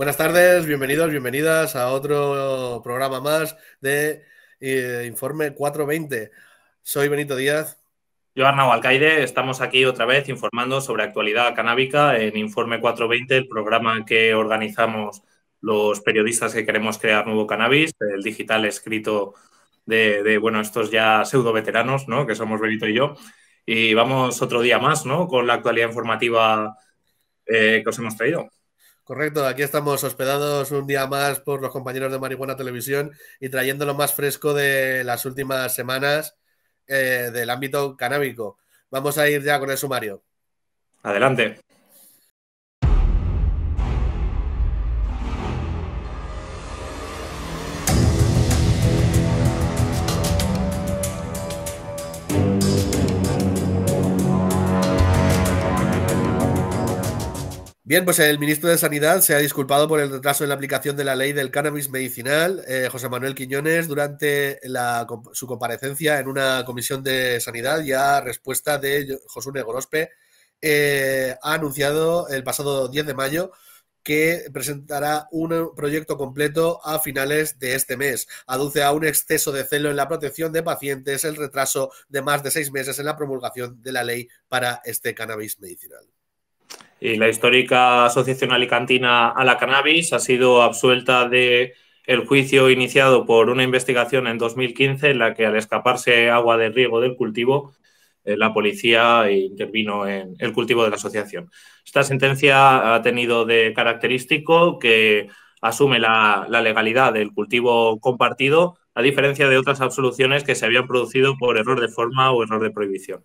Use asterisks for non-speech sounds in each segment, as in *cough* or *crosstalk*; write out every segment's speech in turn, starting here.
Buenas tardes, bienvenidos, bienvenidas a otro programa más de eh, Informe 420. Soy Benito Díaz. Yo, Arnau Alcaide, estamos aquí otra vez informando sobre actualidad canábica en Informe 420, el programa que organizamos los periodistas que queremos crear nuevo cannabis, el digital escrito de, bueno, estos ya pseudo veteranos, ¿no? Que somos Benito y yo. Y vamos otro día más, ¿no? Con la actualidad informativa eh, que os hemos traído. Correcto, aquí estamos hospedados un día más por los compañeros de Marihuana Televisión y trayendo lo más fresco de las últimas semanas eh, del ámbito canábico. Vamos a ir ya con el sumario. Adelante. Bien, pues el ministro de Sanidad se ha disculpado por el retraso en la aplicación de la ley del cannabis medicinal, eh, José Manuel Quiñones, durante su comparecencia en una comisión de sanidad y respuesta de José Gorospe, eh, ha anunciado el pasado 10 de mayo que presentará un proyecto completo a finales de este mes. Aduce a un exceso de celo en la protección de pacientes el retraso de más de seis meses en la promulgación de la ley para este cannabis medicinal la histórica Asociación Alicantina a la Cannabis ha sido absuelta de el juicio iniciado por una investigación en 2015 en la que al escaparse agua de riego del cultivo, eh, la policía intervino en el cultivo de la asociación. Esta sentencia ha tenido de característico que asume la legalidad del cultivo compartido, a diferencia de otras absoluciones que se habían producido por error de forma o error de prohibición.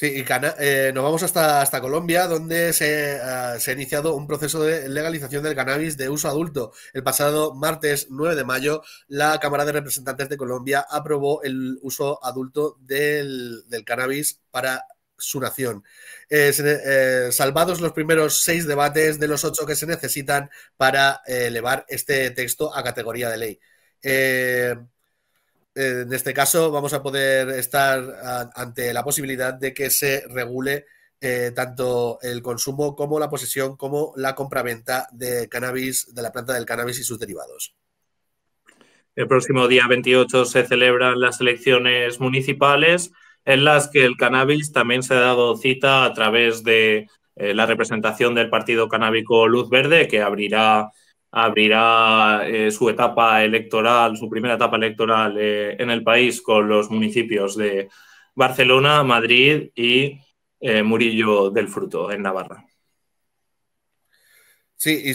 Sí, y eh, nos vamos hasta, Colombia, donde eh, se, ha iniciado un proceso de legalización del cannabis de uso adulto. El pasado martes 9 de mayo, la Cámara de Representantes de Colombia aprobó el uso adulto del, cannabis para su nación. Eh, salvados los primeros seis debates de los ocho que se necesitan para elevar este texto a categoría de ley. Eh, en este caso vamos a poder estar ante la posibilidad de que se regule eh, tanto el consumo como la posesión como la compraventa de cannabis, de la planta del cannabis y sus derivados. El próximo día 28 se celebran las elecciones municipales en las que el cannabis también se ha dado cita a través de eh, la representación del Partido Canábico Luz Verde, que abrirá abrirá eh, su etapa electoral, su primera etapa electoral eh, en el país con los municipios de Barcelona, Madrid y eh, Murillo del Fruto, en Navarra. Sí, y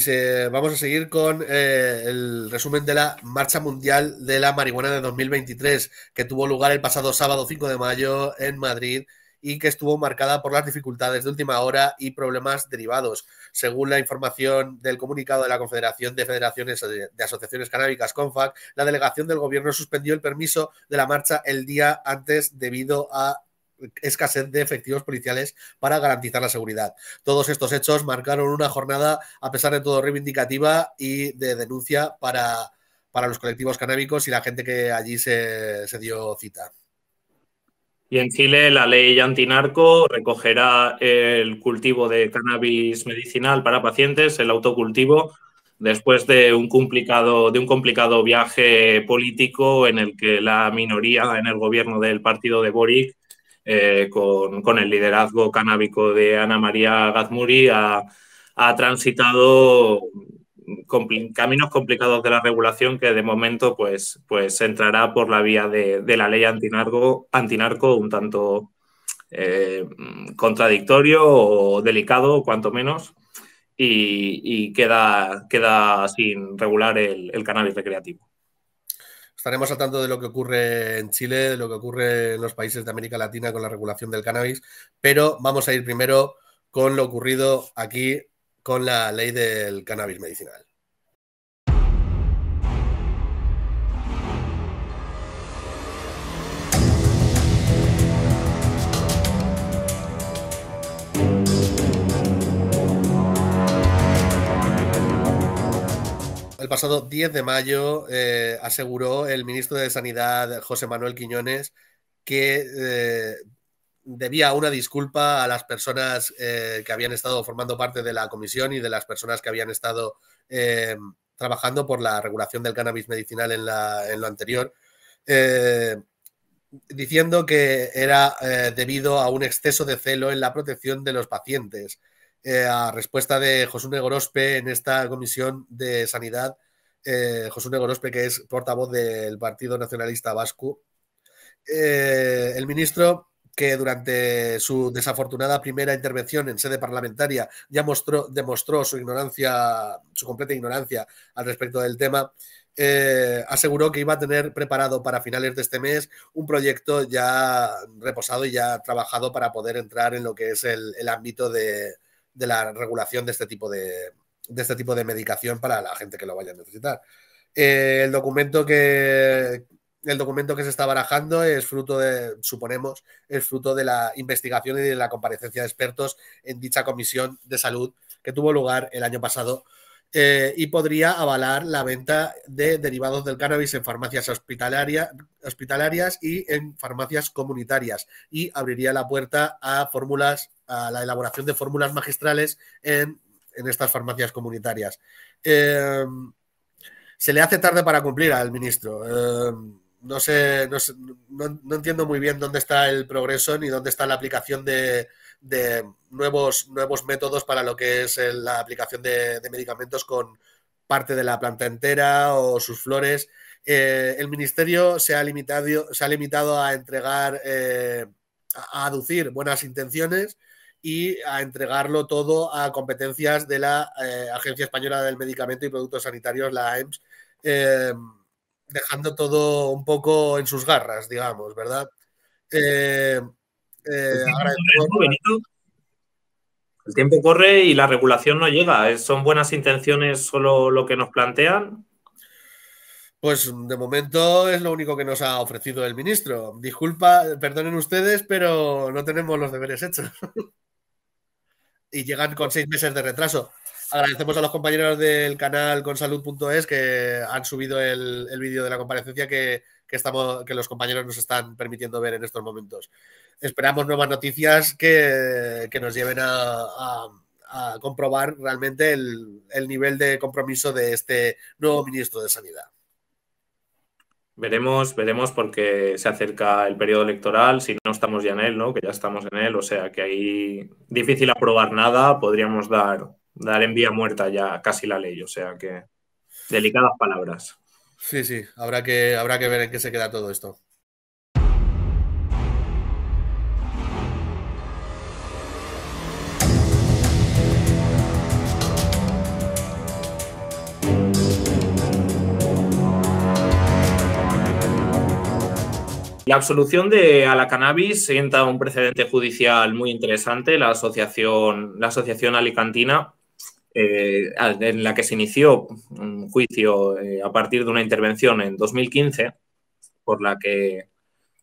vamos a seguir con el resumen de la Marcha Mundial de la Marihuana de 2023, que tuvo lugar el pasado sábado 5 de mayo en Madrid y que estuvo marcada por las dificultades de última hora y problemas derivados. Según la información del comunicado de la Confederación de Federaciones de Asociaciones Canábicas, CONFAC, la delegación del gobierno suspendió el permiso de la marcha el día antes debido a escasez de efectivos policiales para garantizar la seguridad. Todos estos hechos marcaron una jornada, a pesar de todo, reivindicativa y de denuncia para, para los colectivos canábicos y la gente que allí se dio cita. Y en Chile la ley antinarco recogerá el cultivo de cannabis medicinal para pacientes, el autocultivo, después de un complicado, de un complicado viaje político en el que la minoría en el gobierno del partido de Boric, eh, con, el liderazgo canábico de Ana María Gazmuri, ha, ha transitado caminos complicados de la regulación que de momento pues, pues entrará por la vía de, la ley antinarco, un tanto eh, contradictorio o delicado, cuanto menos, y, queda, queda sin regular el cannabis recreativo estaremos al tanto de lo que ocurre en Chile, de lo que ocurre en los países de América Latina con la regulación del cannabis, pero vamos a ir primero con lo ocurrido aquí con la ley del cannabis medicinal. el pasado 10 de mayo eh, aseguró el ministro de Sanidad, José Manuel Quiñones, que eh, debía una disculpa a las personas eh, que habían estado formando parte de la comisión y de las personas que habían estado eh, trabajando por la regulación del cannabis medicinal en, lo anterior, eh, diciendo que era debido a un exceso de celo en la protección de los pacientes. a respuesta de José Negrospe en esta comisión de sanidad, José Negrospe que es portavoz del Partido Nacionalista Vasco, el ministro que durante su desafortunada primera intervención en sede parlamentaria ya mostró, demostró su ignorancia, su completa ignorancia al respecto del tema, eh, aseguró que iba a tener preparado para finales de este mes un proyecto ya reposado y ya trabajado para poder entrar en lo que es el, ámbito de, la regulación de este tipo de, de este tipo de medicación para la gente que lo vaya a necesitar. Eh, el documento que, el documento que se está barajando es fruto de, suponemos, es fruto de la investigación y de la comparecencia de expertos en dicha comisión de salud que tuvo lugar el año pasado eh, y podría avalar la venta de derivados del cannabis en farmacias hospitalarias y en farmacias comunitarias y abriría la puerta a fórmulas, a la elaboración de fórmulas magistrales en, estas farmacias comunitarias. Eh, se le hace tarde para cumplir al ministro. Eh, no sé, no, no, entiendo muy bien dónde está el progreso ni dónde está la aplicación de, de nuevos, nuevos métodos para lo que es la aplicación de, medicamentos con parte de la planta entera o sus flores. Eh, el ministerio se ha limitado, se ha limitado a entregar, eh, a aducir buenas intenciones y a entregarlo todo a competencias de la eh, Agencia Española del Medicamento y Productos Sanitarios, la EMS, dejando todo un poco en sus garras, digamos, ¿verdad? Eh, eh, el tiempo corre y la regulación no llega. ¿Son buenas intenciones solo lo que nos plantean? Pues de momento es lo único que nos ha ofrecido el ministro. Disculpa, perdonen ustedes, pero no tenemos los deberes hechos. *laughs* y llegan con seis meses de retraso. Agradecemos a los compañeros del canal consalud.es que han subido el, vídeo de la comparecencia que, estamos, que los compañeros nos están permitiendo ver en estos momentos. Esperamos nuevas noticias que, nos lleven a, comprobar realmente el, el nivel de compromiso de este nuevo ministro de Sanidad. Veremos, veremos porque se acerca el periodo electoral, si no estamos ya en él, ¿no? Que ya estamos en él, o sea que ahí difícil aprobar nada, podríamos dar dar en vía muerta ya casi la ley, o sea que delicadas palabras. Sí, sí, habrá que, habrá que ver en qué se queda todo esto. La absolución de a cannabis sienta un precedente judicial muy interesante. La asociación, la asociación alicantina eh, en la que se inició un juicio eh, a partir de una intervención en 2015, por la que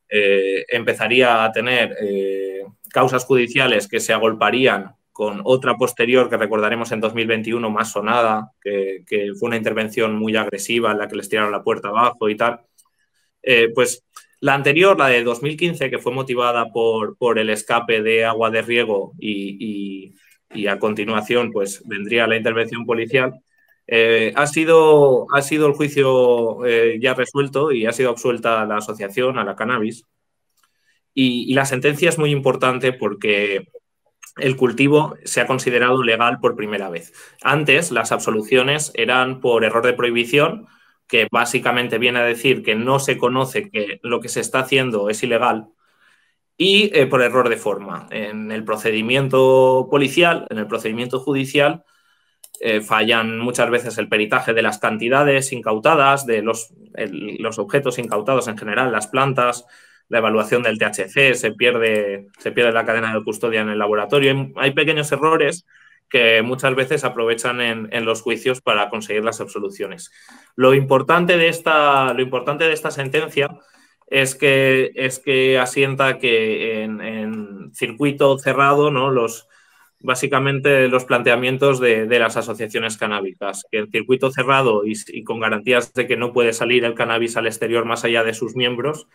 eh, empezaría a tener causas judiciales que se agolparían con otra posterior que recordaremos en 2021 más sonada, que, fue una intervención muy agresiva en la que les tiraron la puerta abajo y tal. pues la anterior, la de 2015, que fue motivada por, el escape de agua de riego y y a continuación pues vendría la intervención policial. Eh, ha, sido, ha sido el juicio eh, ya resuelto y ha sido absuelta la asociación a la cannabis. Y, y, la sentencia es muy importante porque el cultivo se ha considerado legal por primera vez. Antes las absoluciones eran por error de prohibición, que básicamente viene a decir que no se conoce que lo que se está haciendo es ilegal y eh, por error de forma. En el procedimiento policial, en el procedimiento judicial, eh, fallan muchas veces el peritaje de las cantidades incautadas, de los, los, objetos incautados en general, las plantas, la evaluación del THC, se pierde, se pierde la cadena de custodia en el laboratorio. Hay pequeños errores que muchas veces aprovechan en, los juicios para conseguir las absoluciones. Lo importante de esta, lo importante de esta sentencia es que, es que asienta que en, circuito cerrado, ¿no? Los, básicamente los planteamientos de, las asociaciones canábicas, que el circuito cerrado y, con garantías de que no puede salir el cannabis al exterior más allá de sus miembros,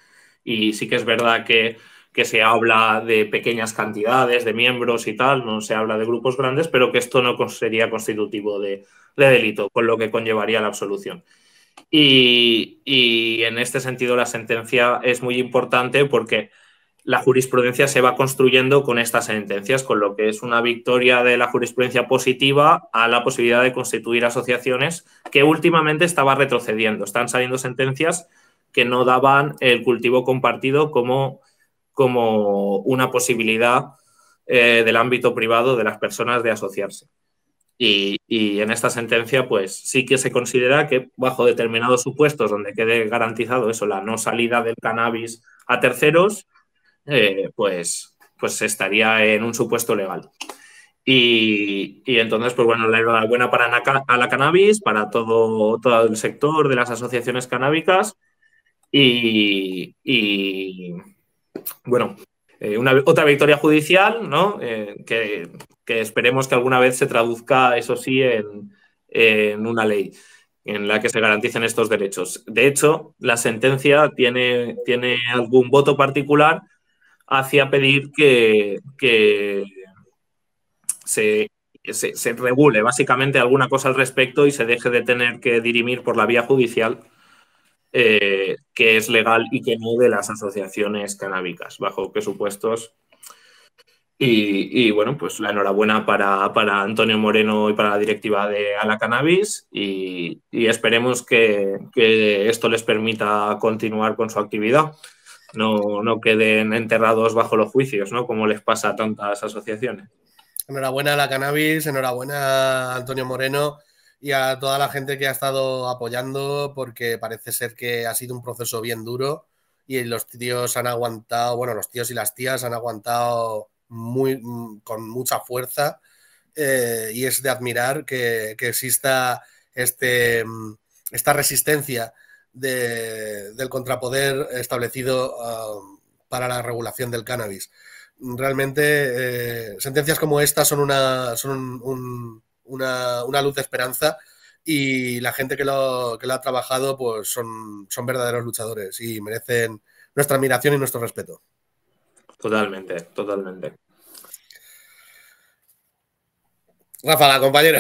y sí que es verdad que, se habla de pequeñas cantidades de miembros y tal, no se habla de grupos grandes, pero que esto no sería constitutivo de delito, con lo que conllevaría la absolución. Y, en este sentido la sentencia es muy importante porque la jurisprudencia se va construyendo con estas sentencias, con lo que es una victoria de la jurisprudencia positiva a la posibilidad de constituir asociaciones que últimamente estaba retrocediendo. Están saliendo sentencias que no daban el cultivo compartido como, una posibilidad eh, del ámbito privado de las personas de asociarse. Y, en esta sentencia, pues sí que se considera que bajo determinados supuestos donde quede garantizado eso, la no salida del cannabis a terceros, eh, pues, pues estaría en un supuesto legal. Y, entonces, pues bueno, la enhorabuena para la cannabis, para todo, todo el sector de las asociaciones canábicas. Y, bueno, eh, una, otra victoria judicial, ¿no? Eh, que que esperemos que alguna vez se traduzca, eso sí, en, una ley en la que se garanticen estos derechos. De hecho, la sentencia tiene, tiene algún voto particular hacia pedir que, se, regule básicamente alguna cosa al respecto y se deje de tener que dirimir por la vía judicial eh, que es legal y que no de las asociaciones canábicas, bajo presupuestos y, bueno, pues la enhorabuena para, Antonio Moreno y para la directiva de Ala Cannabis y, esperemos que, que, esto les permita continuar con su actividad, no, no queden enterrados bajo los juicios, ¿no? Como les pasa a tantas asociaciones. Enhorabuena a la Cannabis, enhorabuena a Antonio Moreno y a toda la gente que ha estado apoyando porque parece ser que ha sido un proceso bien duro y los tíos han aguantado, bueno, los tíos y las tías han aguantado muy, mm, con mucha fuerza eh, y es de admirar que, exista este, mm, esta resistencia del contrapoder establecido um, para la regulación del cannabis. Realmente, eh, sentencias como esta son, una, son una, luz de esperanza y la gente que lo, que ha trabajado pues son, son verdaderos luchadores y merecen nuestra admiración y nuestro respeto. Totalmente, totalmente. la compañero.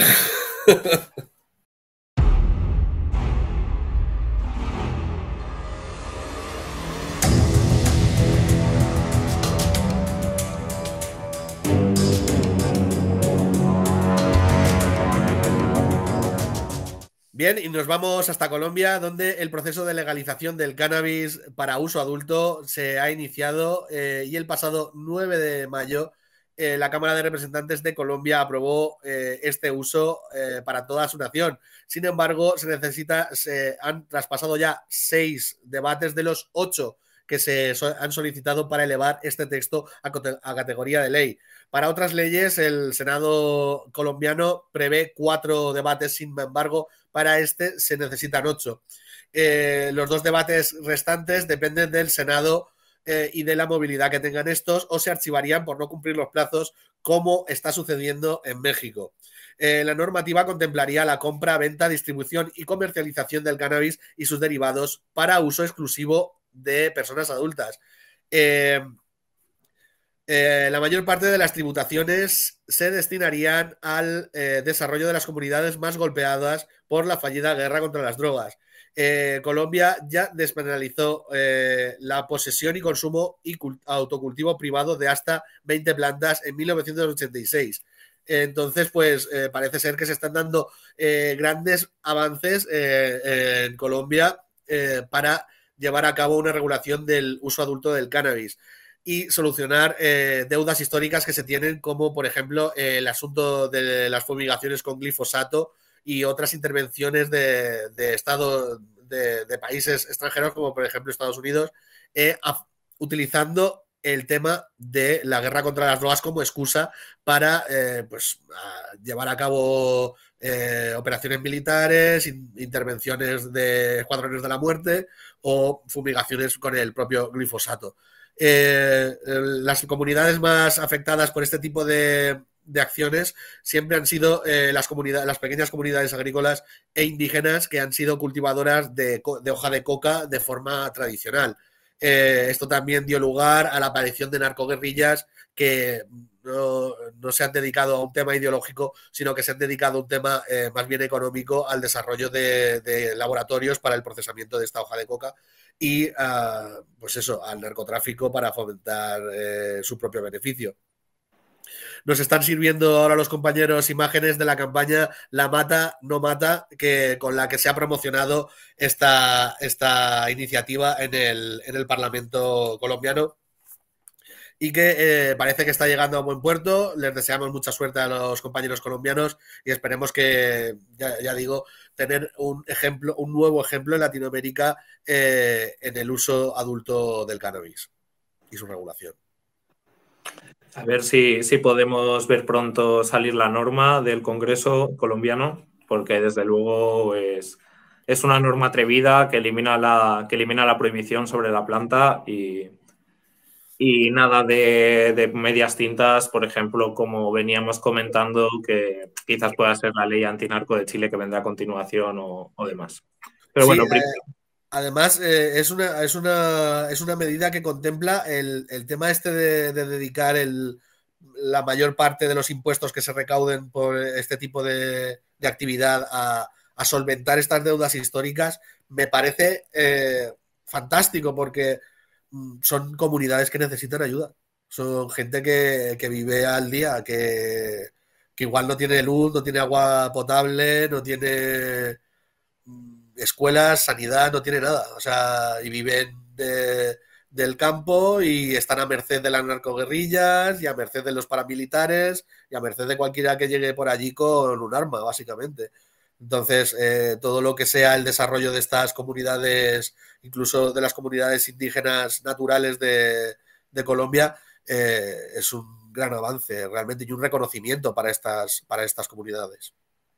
Bien, y nos vamos hasta Colombia, donde el proceso de legalización del cannabis para uso adulto se ha iniciado eh, y el pasado 9 de mayo eh, la Cámara de Representantes de Colombia aprobó eh, este uso eh, para toda su nación. Sin embargo, se necesita, se han traspasado ya seis debates de los ocho que se han solicitado para elevar este texto a, a, categoría de ley. Para otras leyes, el Senado colombiano prevé cuatro debates, sin embargo, para este se necesitan ocho. los dos debates restantes dependen del Senado eh, y de la movilidad que tengan estos o se archivarían por no cumplir los plazos como está sucediendo en México. Eh, la normativa contemplaría la compra, venta, distribución y comercialización del cannabis y sus derivados para uso exclusivo de personas adultas. Eh, la mayor parte de las tributaciones se destinarían al desarrollo de las comunidades más golpeadas por la fallida guerra contra las drogas. Eh, Colombia ya despenalizó eh, la posesión y consumo y autocultivo privado de hasta 20 plantas en 1986. Entonces, pues eh, parece ser que se están dando grandes avances en Colombia para llevar a cabo una regulación del uso adulto del cannabis y solucionar deudas históricas que se tienen, como por ejemplo el asunto de las fumigaciones con glifosato y otras intervenciones de, de, países extranjeros, como por ejemplo Estados Unidos, eh, utilizando el tema de la guerra contra las drogas como excusa para eh, pues, llevar a cabo eh, operaciones militares, intervenciones de escuadrones de la muerte o fumigaciones con el propio glifosato. las comunidades más afectadas por este tipo de, de acciones siempre han sido eh, las, comunidades, las pequeñas comunidades agrícolas e indígenas que han sido cultivadoras de, hoja de coca de forma tradicional. Eh, esto también dio lugar a la aparición de narcoguerrillas que no, se han dedicado a un tema ideológico, sino que se han dedicado a un tema eh, más bien económico al desarrollo de, laboratorios para el procesamiento de esta hoja de coca y, ah, pues eso, al narcotráfico para fomentar su propio beneficio. Nos están sirviendo ahora los compañeros imágenes de la campaña La Mata, no mata, que, con la que se ha promocionado esta, esta iniciativa en el, Parlamento colombiano y que eh, parece que está llegando a buen puerto. Les deseamos mucha suerte a los compañeros colombianos y esperemos que, ya, digo, tener un ejemplo, un nuevo ejemplo en Latinoamérica eh, en el uso adulto del cannabis y su regulación. A ver si, podemos ver pronto salir la norma del Congreso colombiano, porque desde luego es, una norma atrevida que elimina la, que elimina la prohibición sobre la planta y, nada de, medias tintas, por ejemplo, como veníamos comentando, que quizás pueda ser la ley antinarco de Chile que vendrá a continuación o, demás. Pero bueno, primero... Además, eh, es, una, es, una, es, una, medida que contempla el, tema este de, dedicar la mayor parte de los impuestos que se recauden por este tipo de, actividad a, solventar estas deudas históricas, me parece eh, fantástico porque mm, son comunidades que necesitan ayuda. Son gente que, vive al día, que, que, igual no tiene luz, no tiene agua potable, no tiene escuelas, sanidad, no tiene nada. O sea, y viven del campo y están a merced de las narcoguerrillas y a merced de los paramilitares y a merced de cualquiera que llegue por allí con un arma, básicamente. Entonces, eh, todo lo que sea el desarrollo de estas comunidades, incluso de las comunidades indígenas naturales de, Colombia, eh, es un gran avance realmente y un reconocimiento para estas, para estas comunidades.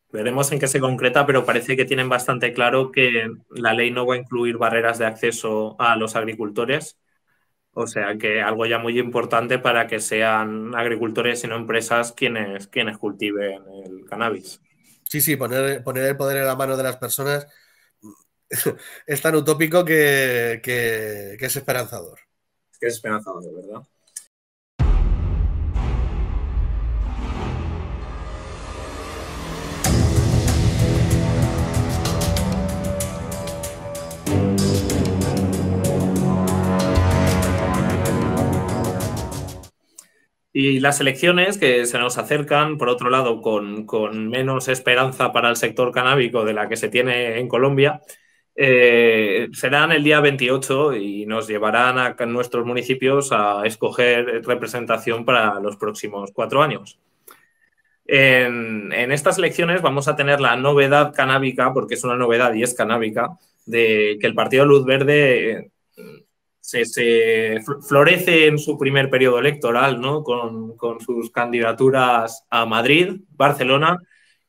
Veremos en qué se concreta, pero parece que tienen bastante claro que la ley no va a incluir barreras de acceso a los agricultores. O sea que algo ya muy importante para que sean agricultores y no empresas quienes, quienes cultiven el cannabis. Sí, sí, poner, el poder en la mano de las personas *laughs* es tan utópico que, es esperanzador. Es que es esperanzador, ¿verdad? Y las elecciones que se nos acercan, por otro lado, con, menos esperanza para el sector canábico de la que se tiene en Colombia, eh, serán el día 28 y nos llevarán a nuestros municipios a escoger representación para los próximos cuatro años. En, en, estas elecciones vamos a tener la novedad canábica, porque es una novedad y es canábica, de que el Partido Luz Verde se, florece en su primer periodo electoral, ¿no? Con, sus candidaturas a Madrid, Barcelona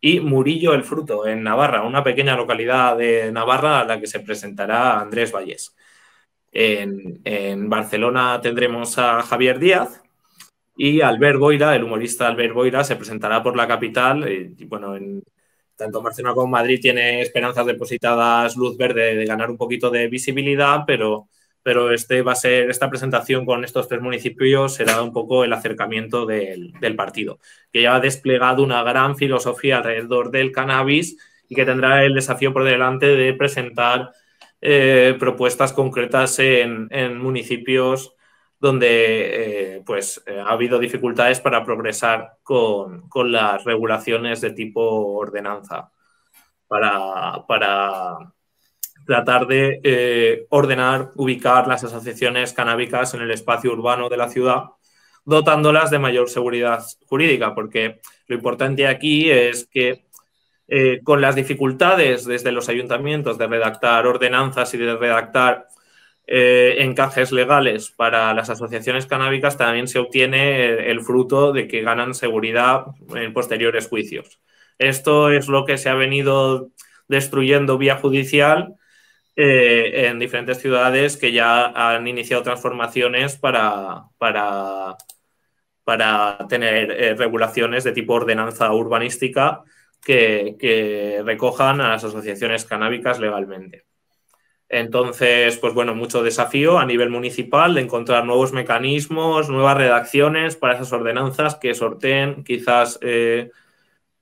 y Murillo el Fruto, en Navarra, una pequeña localidad de Navarra a la que se presentará Andrés Vallés. En, Barcelona tendremos a Javier Díaz y Albert Boira, el humorista Albert Boira, se presentará por la capital. Eh, y, bueno, en, tanto Barcelona como Madrid tiene esperanzas depositadas luz verde de ganar un poquito de visibilidad, pero pero este va a ser, esta presentación con estos tres municipios será un poco el acercamiento del, partido, que ya ha desplegado una gran filosofía alrededor del cannabis y que tendrá el desafío por delante de presentar eh, propuestas concretas en, municipios donde eh, pues, eh, ha habido dificultades para progresar con, las regulaciones de tipo ordenanza para tratar de eh, ordenar, ubicar las asociaciones canábicas en el espacio urbano de la ciudad, dotándolas de mayor seguridad jurídica, porque lo importante aquí es que eh, con las dificultades desde los ayuntamientos de redactar ordenanzas y de redactar eh, encajes legales para las asociaciones canábicas, también se obtiene el fruto de que ganan seguridad en posteriores juicios. Esto es lo que se ha venido destruyendo vía judicial eh, en diferentes ciudades que ya han iniciado transformaciones para, para, para tener eh, regulaciones de tipo ordenanza urbanística que, recojan a las asociaciones canábicas legalmente. Entonces, pues bueno, mucho desafío a nivel municipal de encontrar nuevos mecanismos, nuevas redacciones para esas ordenanzas que sorteen quizás eh,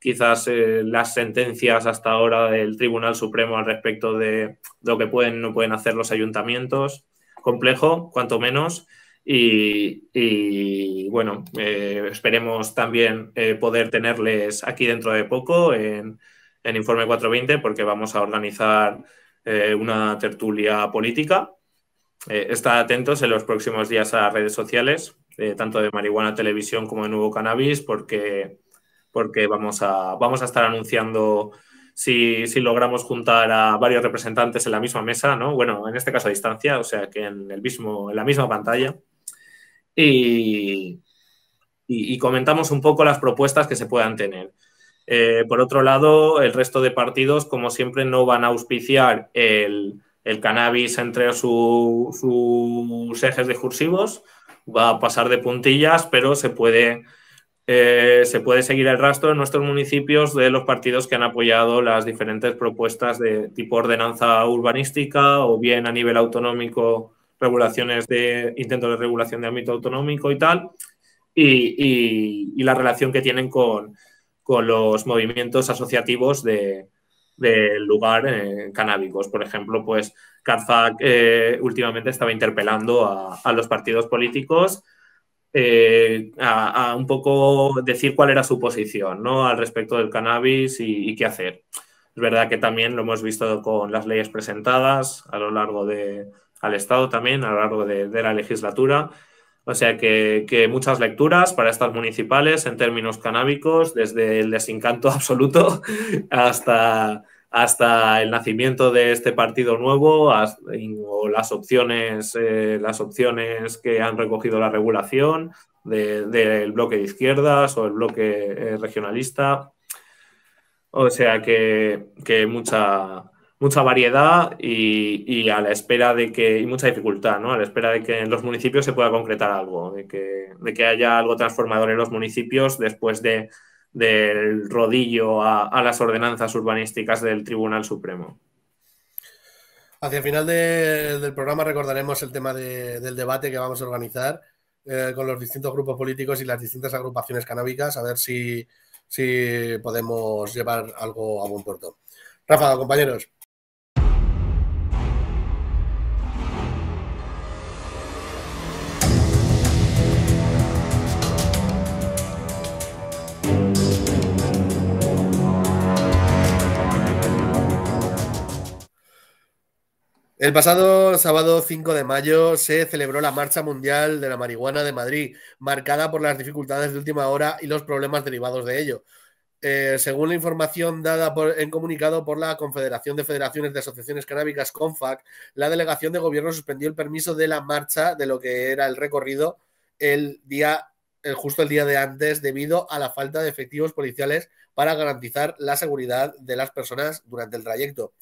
quizás eh, las sentencias hasta ahora del Tribunal Supremo al respecto de, lo que pueden no pueden hacer los ayuntamientos. Complejo, cuanto menos. Y, bueno, eh, esperemos también eh, poder tenerles aquí dentro de poco en, en Informe 420 porque vamos a organizar una tertulia política. estad atentos en los próximos días a redes sociales, tanto de Marihuana Televisión como de Nuevo Cannabis, porque porque vamos a, vamos a estar anunciando si, logramos juntar a varios representantes en la misma mesa, ¿no? Bueno, en este caso a distancia, o sea que en, el mismo, en la misma pantalla. Y, comentamos un poco las propuestas que se puedan tener. Eh, por otro lado, el resto de partidos, como siempre, no van a auspiciar el, cannabis entre sus ejes discursivos, va a pasar de puntillas, pero se puede eh, se puede seguir el rastro en nuestros municipios de los partidos que han apoyado las diferentes propuestas de tipo ordenanza urbanística o bien a nivel autonómico regulaciones de intentos de regulación de ámbito autonómico y tal, y, la relación que tienen con, los movimientos asociativos de, del lugar en eh, canábicos. Por ejemplo, pues CARFAC eh, últimamente estaba interpelando a los partidos políticos eh, a, un poco decir cuál era su posición ¿no? al respecto del cannabis y, qué hacer. Es verdad que también lo hemos visto con las leyes presentadas a lo largo de, al Estado también, a lo largo de, la legislatura. O sea que, que, muchas lecturas para estas municipales en términos canábicos, desde el desencanto *laughs* absoluto hasta, hasta el nacimiento de este partido nuevo o las opciones, eh, las opciones que han recogido la regulación del bloque de izquierdas o el bloque eh, regionalista. O sea que, que mucha, mucha variedad y, a la espera de que, y mucha dificultad, ¿no? A la espera de que en los municipios se pueda concretar algo, de que haya algo transformador en los municipios después de del rodillo a, las ordenanzas urbanísticas del Tribunal Supremo. Hacia el final del programa recordaremos el tema del debate que vamos a organizar eh, con los distintos grupos políticos y las distintas agrupaciones canábicas, a ver si, si podemos llevar algo a buen puerto. Rafa, compañeros. El pasado sábado 5 de mayo se celebró la Marcha Mundial de la Marihuana de Madrid, marcada por las dificultades de última hora y los problemas derivados de ello. Eh, según la información dada en comunicado por la Confederación de Federaciones de Asociaciones Canábicas, CONFAC, la delegación de gobierno suspendió el permiso de la marcha de lo que era el recorrido el día, justo el día de antes, debido a la falta de efectivos policiales para garantizar la seguridad de las personas durante el trayecto.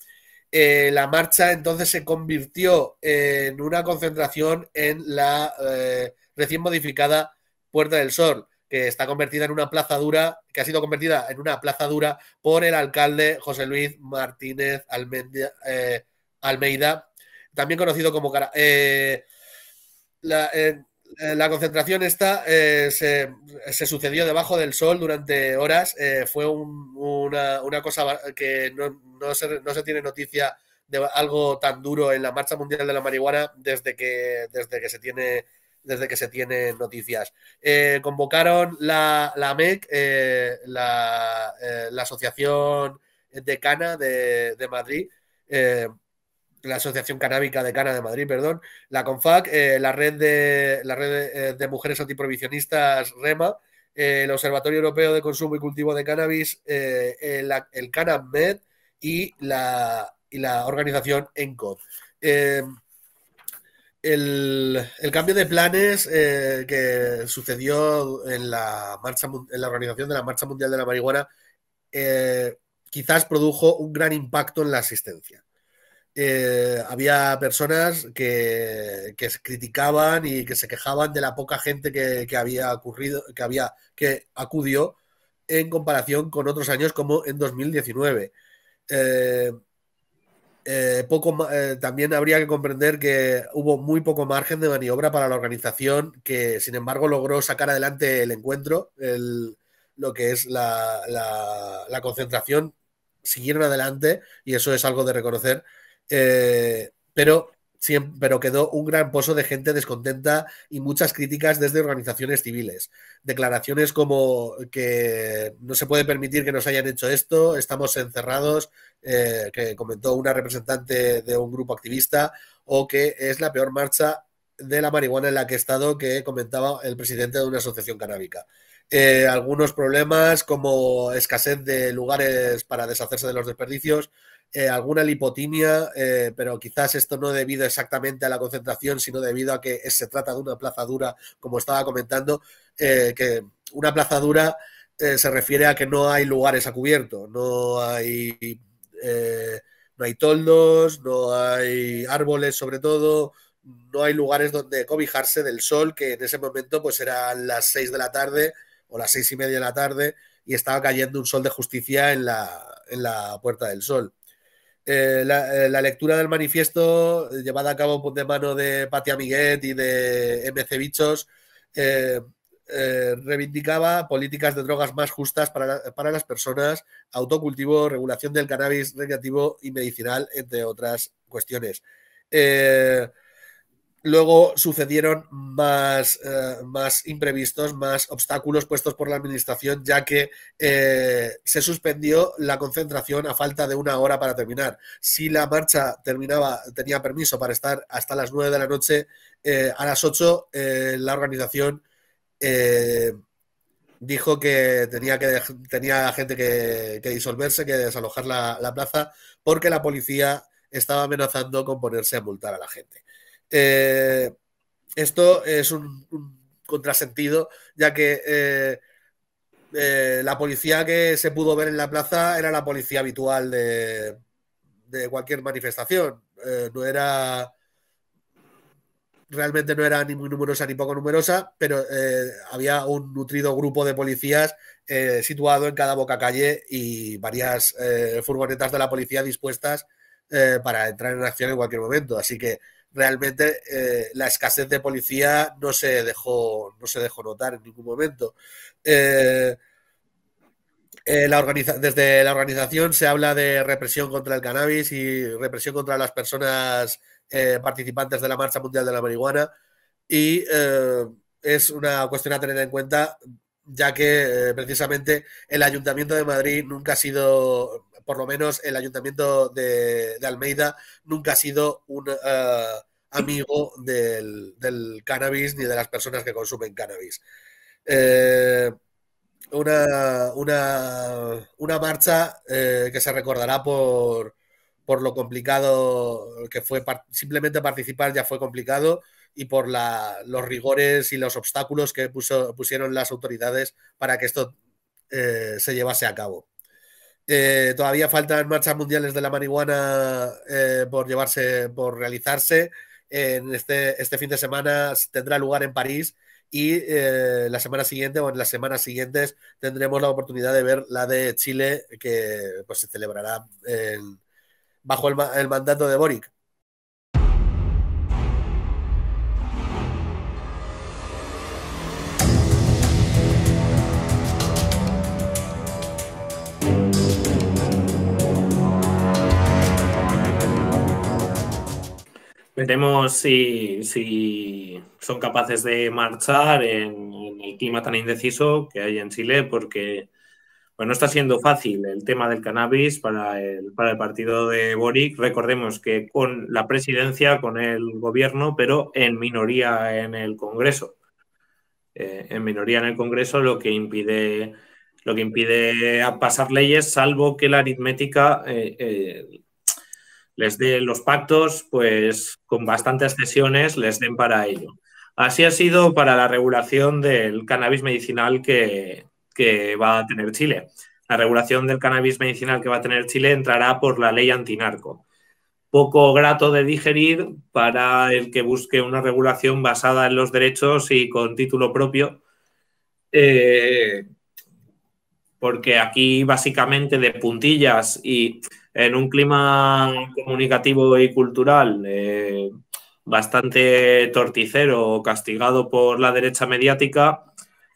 Eh, la marcha entonces se convirtió en una concentración en la eh, recién modificada Puerta del Sol, que está convertida en una plaza dura, que ha sido convertida en una plaza dura por el alcalde José Luis Martínez eh, Almeida, también conocido como... La, eh, la concentración esta eh, se, sucedió debajo del sol durante horas. Eh, fue una, cosa que no, se, tiene noticia de algo tan duro en la marcha mundial de la marihuana desde que, desde que se tiene desde que se tiene noticias. convocaron la, la MEC, la, Asociación Decana de, de Madrid, la Asociación Canábica de Cana de Madrid, perdón, la CONFAC, eh, la red de la red eh, de, mujeres antiprovisionistas REMA, eh, el Observatorio Europeo de Consumo y Cultivo de Cannabis, el, CanaMED y la, la organización ENCOD. Em, el, el, cambio de planes que sucedió en la, marcha, en la organización de la Marcha Mundial de la Marihuana quizás produjo un gran impacto en la asistencia. Eh, había personas que, que, criticaban y que se quejaban de la poca gente que, había ocurrido, que había, que acudió en comparación con otros años como en 2019. Eh, eh, poco, también habría que comprender que hubo muy poco margen de maniobra para la organización, que sin embargo logró sacar adelante el encuentro, lo que es la, la concentración, siguieron adelante y eso es algo de reconocer eh, pero, pero quedó un gran pozo de gente descontenta y muchas críticas desde organizaciones civiles. Declaraciones como que no se puede permitir que nos hayan hecho esto, estamos encerrados, eh, que comentó una representante de un grupo activista, o que es la peor marcha de la marihuana en la que he estado que comentaba el presidente de una asociación canábica. Eh, algunos problemas como escasez de lugares para deshacerse de los desperdicios, eh, alguna lipotinia, eh, pero quizás esto no debido exactamente a la concentración, sino debido a que se trata de una plaza dura, como estaba comentando, eh, que una plaza dura se refiere a que no hay lugares a cubierto, no hay, no hay toldos, no hay árboles sobre todo, no hay lugares donde cobijarse del sol, que en ese momento pues eran las seis de la tarde o las seis y media de la tarde y estaba cayendo un sol de justicia en la, en la Puerta del Sol. Eh, eh, la, lectura del manifiesto eh, llevada a cabo pues, de mano de Patia Amiguet y de MC Bichos reivindicaba políticas de drogas más justas para, las personas, autocultivo, regulación del cannabis recreativo y medicinal, entre otras cuestiones. Luego sucedieron más, eh, más imprevistos, más obstáculos puestos por la Administración, ya que eh, se suspendió la concentración a falta de una hora para terminar. Si la marcha terminaba, tenía permiso para estar hasta las 9 de la noche, eh, a las 8 la organización dijo que tenía, que tenía gente que, disolverse, que desalojar la plaza, porque la policía estaba amenazando con ponerse a multar a la gente. Eh, esto es un, contrasentido, ya que eh, eh, la policía que se pudo ver en la plaza era la policía habitual de, de cualquier manifestación. no era. Realmente no era ni muy numerosa ni poco numerosa, pero había un nutrido grupo de policías situado en cada boca calle y varias furgonetas de la policía dispuestas para entrar en acción en cualquier momento. Así que realmente eh, la escasez de policía no se dejó, no se dejó notar en ningún momento. Eh, eh, la desde la organización se habla de represión contra el cannabis y represión contra las personas participantes de la Marcha Mundial de la Marihuana y es una cuestión a tener en cuenta ya que precisamente el Ayuntamiento de Madrid nunca ha sido por lo menos el ayuntamiento de, Almeida nunca ha sido un eh, amigo del, cannabis ni de las personas que consumen cannabis. Eh, una, una, marcha eh, que se recordará por, por lo complicado que fue simplemente participar ya fue complicado y por la, los rigores y los obstáculos que pusieron las autoridades para que esto se llevase a cabo. Eh, todavía faltan marchas mundiales de la marihuana eh, por llevarse, por realizarse. En este, este fin de semana tendrá lugar en París y eh, la semana siguiente o en las semanas siguientes tendremos la oportunidad de ver la de Chile que pues, se celebrará bajo el, el, mandato de Boric. Veremos si, son capaces de marchar en, el clima tan indeciso que hay en Chile, porque no está siendo fácil el tema del cannabis para el, partido de Boric. Recordemos que con la presidencia, con el gobierno, pero en minoría en el Congreso. Eh, en minoría en el Congreso, lo que impide lo que impide pasar leyes, salvo que la aritmética eh, eh, les dé los pactos, pues con bastantes cesiones les den para ello. Así ha sido para la regulación del cannabis medicinal que, va a tener Chile. La regulación del cannabis medicinal que va a tener Chile entrará por la ley antinarco. Poco grato de digerir para el que busque una regulación basada en los derechos y con título propio, eh, porque aquí básicamente de puntillas y en un clima comunicativo y cultural eh, bastante torticero, castigado por la derecha mediática,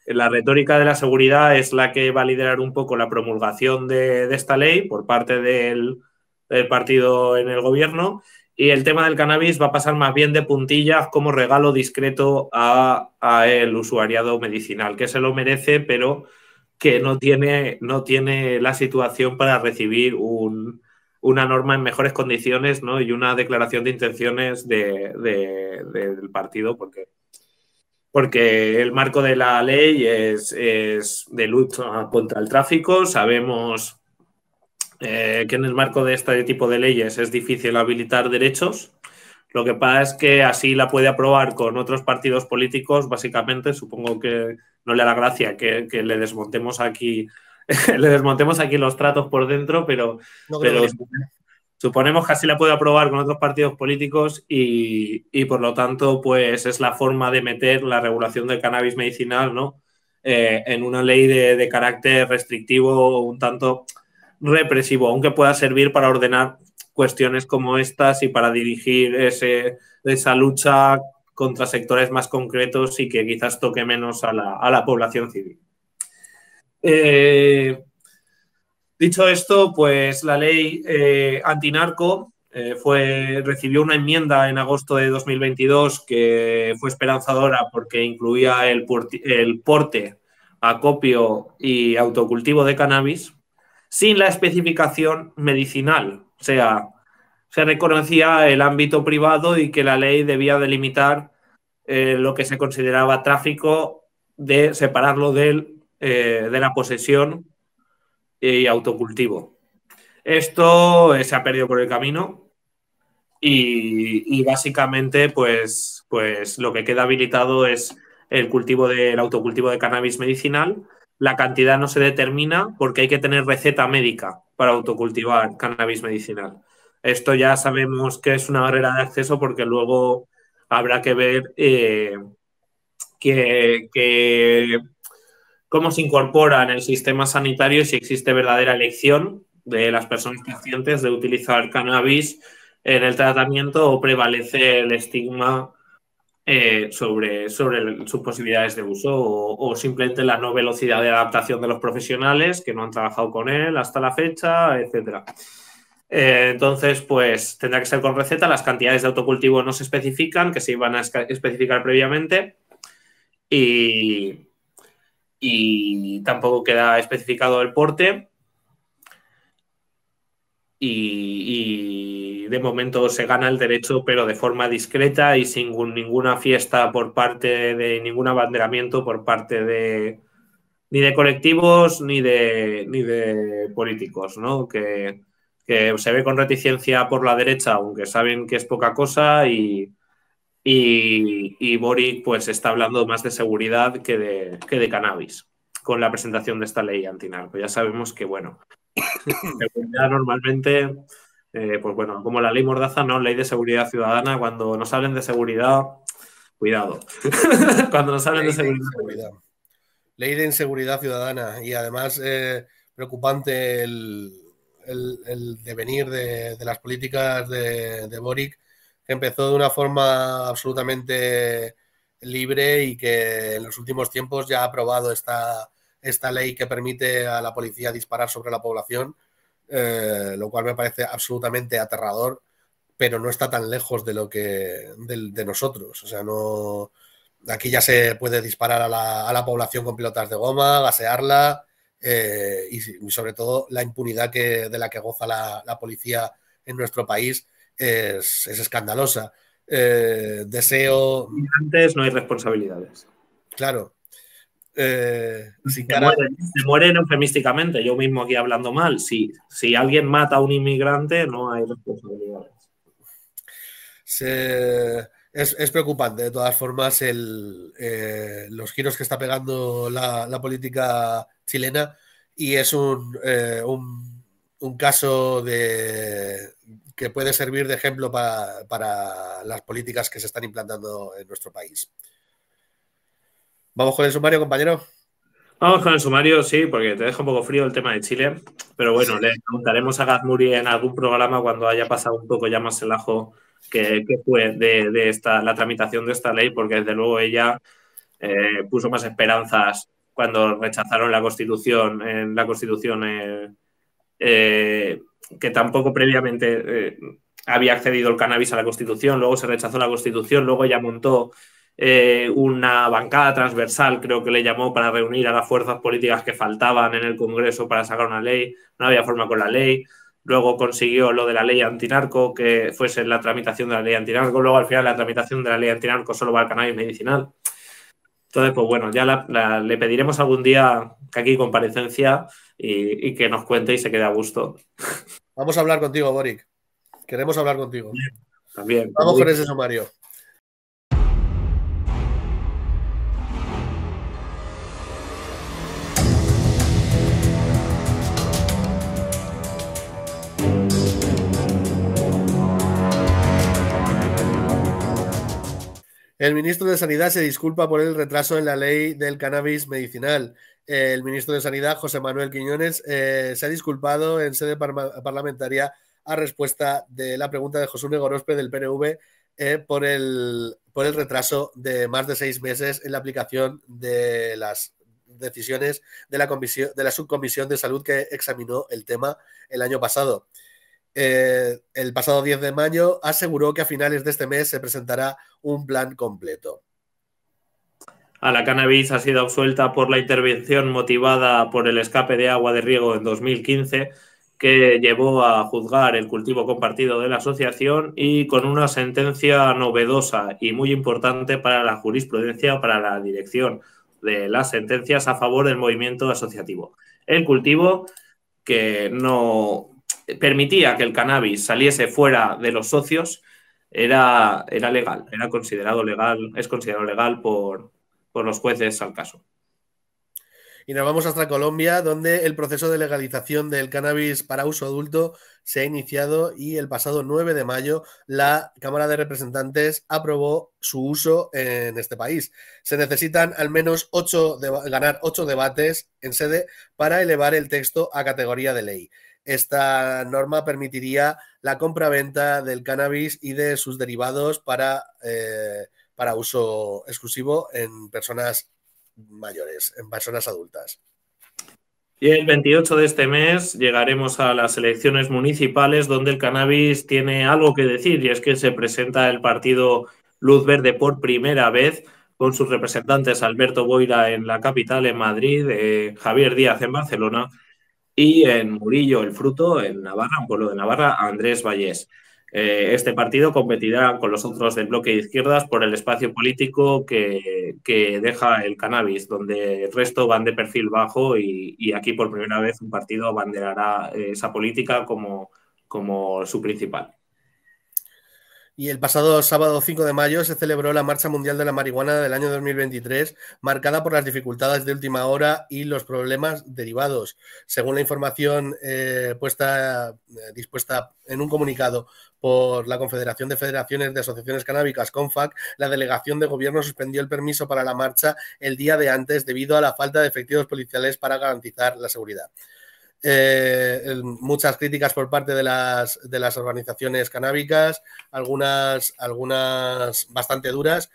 la retórica de la seguridad es la que va a liderar un poco la promulgación de, esta ley por parte del, partido en el gobierno. Y el tema del cannabis va a pasar más bien de puntillas como regalo discreto a, a el usuariado medicinal, que se lo merece, pero que no tiene, no tiene la situación para recibir una norma en mejores condiciones ¿no? y una declaración de intenciones del partido, porque, porque el marco de la ley es, de lucha contra el tráfico. Sabemos eh, que en el marco de este tipo de leyes es difícil habilitar derechos. Lo que pasa es que así la puede aprobar con otros partidos políticos, básicamente, supongo que no le la gracia que, le desmontemos aquí *laughs* le desmontemos aquí los tratos por dentro, pero, suponemos que así la puede aprobar con otros partidos políticos y, por lo tanto, pues es la forma de meter la regulación del cannabis medicinal, ¿no? Eh, en una ley de, carácter restrictivo o un tanto represivo, aunque pueda servir para ordenar cuestiones como estas y para dirigir ese, esa lucha contra sectores más concretos y que quizás toque menos a la, población civil. Eh, dicho esto, pues la ley eh, antinarco eh, fue, recibió una enmienda en agosto de 2022 que fue esperanzadora porque incluía el, el porte, acopio y autocultivo de cannabis sin la especificación medicinal, o sea, se reconocía el ámbito privado y que la ley debía delimitar eh, lo que se consideraba tráfico de separarlo eh, de la posesión y autocultivo. Esto eh, se ha perdido por el camino y, básicamente pues, pues lo que queda habilitado es el cultivo del autocultivo de cannabis medicinal. La cantidad no se determina porque hay que tener receta médica para autocultivar cannabis medicinal. Esto ya sabemos que es una barrera de acceso porque luego habrá que ver eh, cómo se incorpora en el sistema sanitario si existe verdadera elección de las personas pacientes de utilizar cannabis en el tratamiento o prevalece el estigma eh, sobre, sus posibilidades de uso o, o, simplemente la no velocidad de adaptación de los profesionales que no han trabajado con él hasta la fecha, etcétera. Eh, entonces, pues tendrá que ser con receta. Las cantidades de autocultivo no se especifican, que se iban a especificar previamente. Y, tampoco queda especificado el porte. Y, de momento se gana el derecho, pero de forma discreta y sin ninguna fiesta por parte de ningún abanderamiento por parte de ni de colectivos ni de, ni de políticos, ¿no? Que, que se ve con reticencia por la derecha, aunque saben que es poca cosa, y, Boric pues está hablando más de seguridad que de, que de cannabis con la presentación de esta ley antinarco. Pues ya sabemos que, bueno, *coughs* normalmente, eh, pues bueno, como la ley Mordaza, ¿no? Ley de seguridad ciudadana, cuando nos hablen de seguridad, cuidado. *laughs* cuando nos hablen de seguridad. Ley de inseguridad ciudadana y además eh, preocupante el, el, devenir de, las políticas de, Boric, que empezó de una forma absolutamente libre y que en los últimos tiempos ya ha aprobado esta, esta ley que permite a la policía disparar sobre la población, eh, lo cual me parece absolutamente aterrador, pero no está tan lejos de lo que de, de nosotros. O sea, no aquí ya se puede disparar a la, a la población con pilotas de goma, gasearla, eh, y, sobre todo la impunidad que, de la que goza la, policía en nuestro país es, escandalosa. Eh, deseo... Antes no hay responsabilidades. Claro. Eh, se, mueren, eufemísticamente, yo mismo aquí hablando mal. Si, si alguien mata a un inmigrante, no hay responsabilidades. Es, preocupante, de todas formas, los giros que está pegando la, la política chilena y es eh, un, un, caso de, que puede servir de ejemplo para, para las políticas que se están implantando en nuestro país. Vamos con el sumario, compañero. Vamos con el sumario, sí, porque te deja un poco frío el tema de Chile, pero bueno, le preguntaremos a Gazmuri en algún programa cuando haya pasado un poco ya más el ajo que, fue de, esta, la tramitación de esta ley, porque desde luego ella eh, puso más esperanzas cuando rechazaron la Constitución, en eh, la Constitución eh, eh, que tampoco previamente había accedido el cannabis a la Constitución, luego se rechazó la Constitución, luego ella montó una bancada transversal, creo que le llamó, para reunir a las fuerzas políticas que faltaban en el Congreso para sacar una ley, no había forma con la ley, luego consiguió lo de la ley antinarco, que fuese la tramitación de la ley antinarco, luego al final la tramitación de la ley antinarco solo va al cannabis medicinal. Entonces, pues bueno, ya le pediremos algún día que aquí comparecencia y, que nos cuente y se quede a gusto. Vamos a hablar contigo, Boric. Queremos hablar contigo. También. Vamos con ese sumario. El ministro de Sanidad se disculpa por el retraso en la ley del cannabis medicinal. El ministro de Sanidad, José Manuel Quiñones, eh, se ha disculpado en sede parlamentaria a respuesta de la pregunta de José Gorospe del PNV eh, por, el, por el retraso de más de seis meses en la aplicación de las decisiones de la, comisión, de la subcomisión de salud que examinó el tema el año pasado. Eh, el pasado 10 de mayo, aseguró que a finales de este mes se presentará un plan completo. A la cannabis ha sido absuelta por la intervención motivada por el escape de agua de riego en 2015, que llevó a juzgar el cultivo compartido de la asociación y con una sentencia novedosa y muy importante para la jurisprudencia, para la dirección de las sentencias a favor del movimiento asociativo. El cultivo que no permitía que el cannabis saliese fuera de los socios era, era legal, era considerado legal, es considerado legal por, los jueces al caso. Y nos vamos hasta Colombia, donde el proceso de legalización del cannabis para uso adulto se ha iniciado y el pasado 9 de mayo la Cámara de Representantes aprobó su uso en este país. Se necesitan al menos ocho ganar ocho debates en sede para elevar el texto a categoría de ley esta norma permitiría la compraventa del cannabis y de sus derivados para, eh, uso exclusivo en personas mayores, en personas adultas. Y el 28 de este mes llegaremos a las elecciones municipales donde el cannabis tiene algo que decir y es que se presenta el partido Luz Verde por primera vez con sus representantes Alberto Boira en la capital, en Madrid, eh, Javier Díaz en Barcelona y en Murillo, el Fruto, en Navarra, un pueblo de Navarra, Andrés Vallés. Eh, este partido competirá con los otros del bloque de izquierdas por el espacio político que, deja el cannabis, donde el resto van de perfil bajo y, aquí por primera vez un partido abanderará esa política como, como su principal. Y el pasado sábado 5 de mayo se celebró la Marcha Mundial de la Marihuana del año 2023, marcada por las dificultades de última hora y los problemas derivados. Según la información eh, puesta, eh, dispuesta en un comunicado por la Confederación de Federaciones de Asociaciones Canábicas, CONFAC, la delegación de gobierno suspendió el permiso para la marcha el día de antes debido a la falta de efectivos policiales para garantizar la seguridad. Eh, muchas críticas por parte de las, de las organizaciones canábicas, algunas, algunas bastante duras.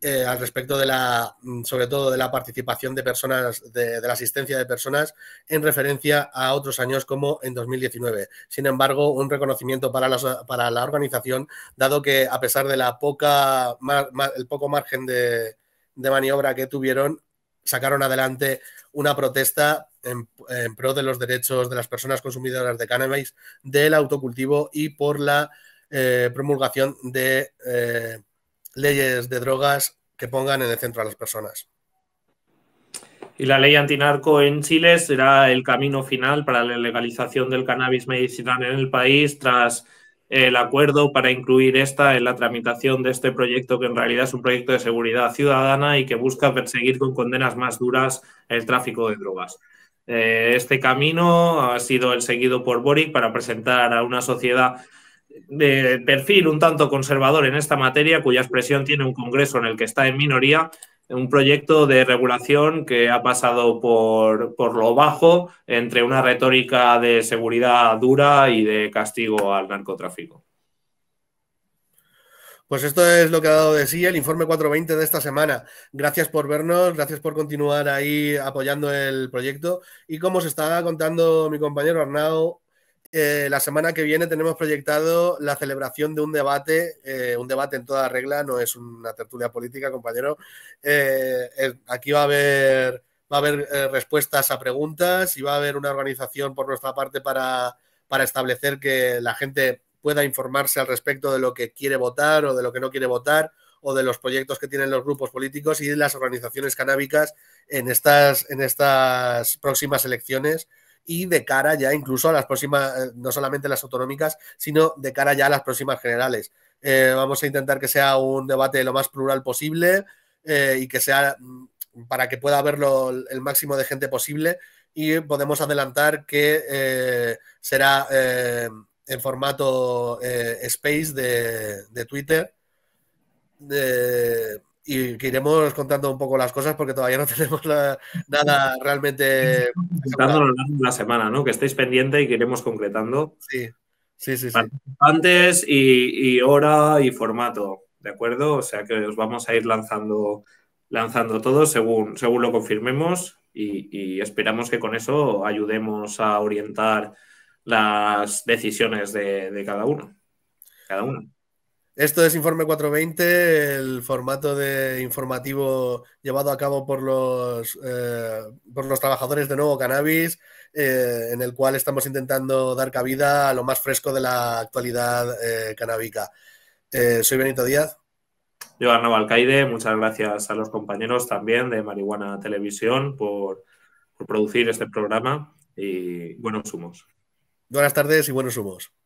Eh, al respecto de la, mm, sobre todo de la participación de personas, de, la asistencia de personas en referencia a otros años como en 2019. Sin embargo, un reconocimiento para la, para la organización, dado que a pesar de la poca, el poco margen de maniobra que tuvieron, sacaron adelante una protesta en, pro de los derechos de las personas consumidoras de cannabis, del autocultivo y por la eh, promulgación de eh, leyes de drogas que pongan en el centro a las personas. Y la ley antinarco en Chile será el camino final para la legalización del cannabis medicinal en el país tras el acuerdo para incluir esta en la tramitación de este proyecto, que en realidad es un proyecto de seguridad ciudadana y que busca perseguir con condenas más duras el tráfico de drogas. Eh, este camino ha sido el seguido por Boric para presentar a una sociedad de perfil un tanto conservador en esta materia, cuya expresión tiene un Congreso en el que está en minoría un proyecto de regulación que ha pasado por, por, lo bajo entre una retórica de seguridad dura y de castigo al narcotráfico. Pues esto es lo que ha dado de sí el informe 420 de esta semana. Gracias por vernos, gracias por continuar ahí apoyando el proyecto y como os estaba contando mi compañero Arnau, eh, la semana que viene tenemos proyectado la celebración de un debate, eh, un debate en toda regla, no es una tertulia política, compañero. Eh, aquí va a haber, va a haber respuestas a preguntas y va a haber una organización por nuestra parte para, establecer que la gente pueda informarse al respecto de lo que quiere votar o de lo que no quiere votar o de los proyectos que tienen los grupos políticos y las organizaciones canábicas en estas, en estas próximas elecciones y de cara ya incluso a las próximas, eh, no solamente las autonómicas, sino de cara ya a las próximas generales. Eh, vamos a intentar que sea un debate lo más plural posible eh, y que sea mm, para que pueda verlo el máximo de gente posible y podemos adelantar que será en formato space de, de Twitter. De, y que iremos contando un poco las cosas porque todavía no *laughs* tenemos nada realmente. Contando la semana, ¿no? Que estéis pendiente y que iremos concretando. Sí, sí, sí. Antes y, hora y formato, ¿de acuerdo? O sea que os vamos a ir lanzando, lanzando todo según, según lo confirmemos y, esperamos que con eso ayudemos a orientar las decisiones de, de cada uno. Cada uno. Esto es Informe 420, el formato de informativo llevado a cabo por los, eh, por los trabajadores de Nuevo Cannabis, eh, en el cual estamos intentando dar cabida a lo más fresco de la actualidad eh, canábica. soy Benito Díaz. Yo, Arnau Alcaide, muchas gracias a los compañeros también de Marihuana Televisión por, por producir este programa y buenos humos. Buenas tardes y buenos humos.